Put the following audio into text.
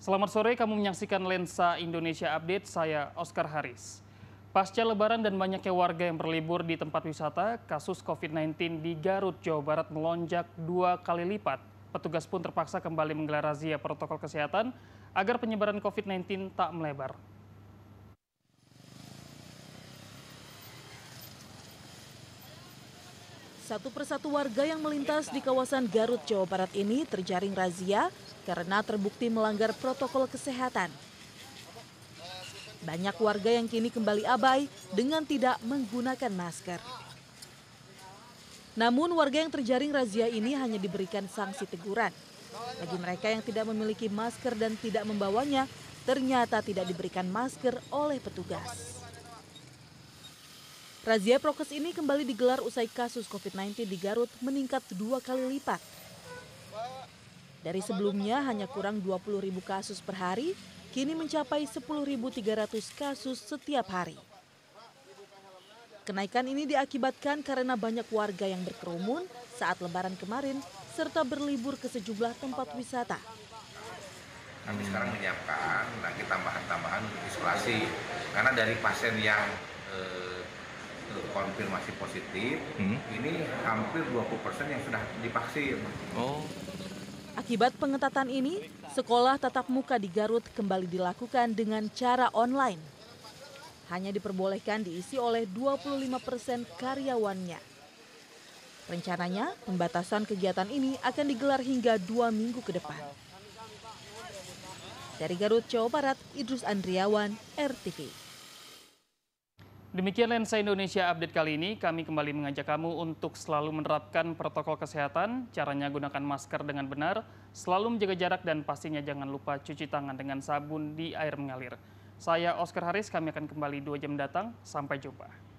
Selamat sore, kamu menyaksikan Lensa Indonesia Update, saya Oscar Haris. Pasca lebaran dan banyaknya warga yang berlibur di tempat wisata, kasus COVID-19 di Garut, Jawa Barat melonjak dua kali lipat. Petugas pun terpaksa kembali menggelar razia protokol kesehatan agar penyebaran COVID-19 tak melebar. Satu persatu warga yang melintas di kawasan Garut, Jawa Barat ini terjaring razia karena terbukti melanggar protokol kesehatan. Banyak warga yang kini kembali abai dengan tidak menggunakan masker. Namun warga yang terjaring razia ini hanya diberikan sanksi teguran. Bagi mereka yang tidak memiliki masker dan tidak membawanya, ternyata tidak diberikan masker oleh petugas. Razia prokes ini kembali digelar usai kasus COVID-19 di Garut meningkat dua kali lipat. Dari sebelumnya hanya kurang 20 ribu kasus per hari, kini mencapai 10.300 kasus setiap hari. Kenaikan ini diakibatkan karena banyak warga yang berkerumun saat lebaran kemarin serta berlibur ke sejumlah tempat wisata. Kami sekarang menyiapkan lagi nah, tambahan-tambahan untuk isolasi karena dari pasien yang eh, konfirmasi positif, hmm. ini hampir 20% persen yang sudah divaksin. Oh. Akibat pengetatan ini, sekolah tatap muka di Garut kembali dilakukan dengan cara online. Hanya diperbolehkan diisi oleh 25% persen karyawannya. Rencananya, pembatasan kegiatan ini akan digelar hingga dua minggu ke depan. Dari Garut, Jawa Barat, Idrus Andriawan, RTV. Demikian Lensa Indonesia update kali ini. Kami kembali mengajak kamu untuk selalu menerapkan protokol kesehatan, caranya gunakan masker dengan benar, selalu menjaga jarak dan pastinya jangan lupa cuci tangan dengan sabun di air mengalir. Saya Oscar Haris, kami akan kembali dua jam datang. Sampai jumpa.